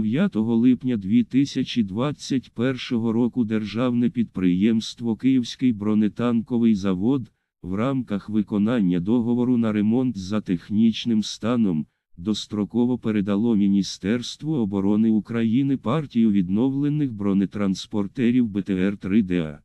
9 липня 2021 року державне підприємство Київський бронетанковий завод в рамках виконання договору на ремонт за технічним станом достроково передало Міністерству оборони України партію відновлених бронетранспортерів БТР 3 да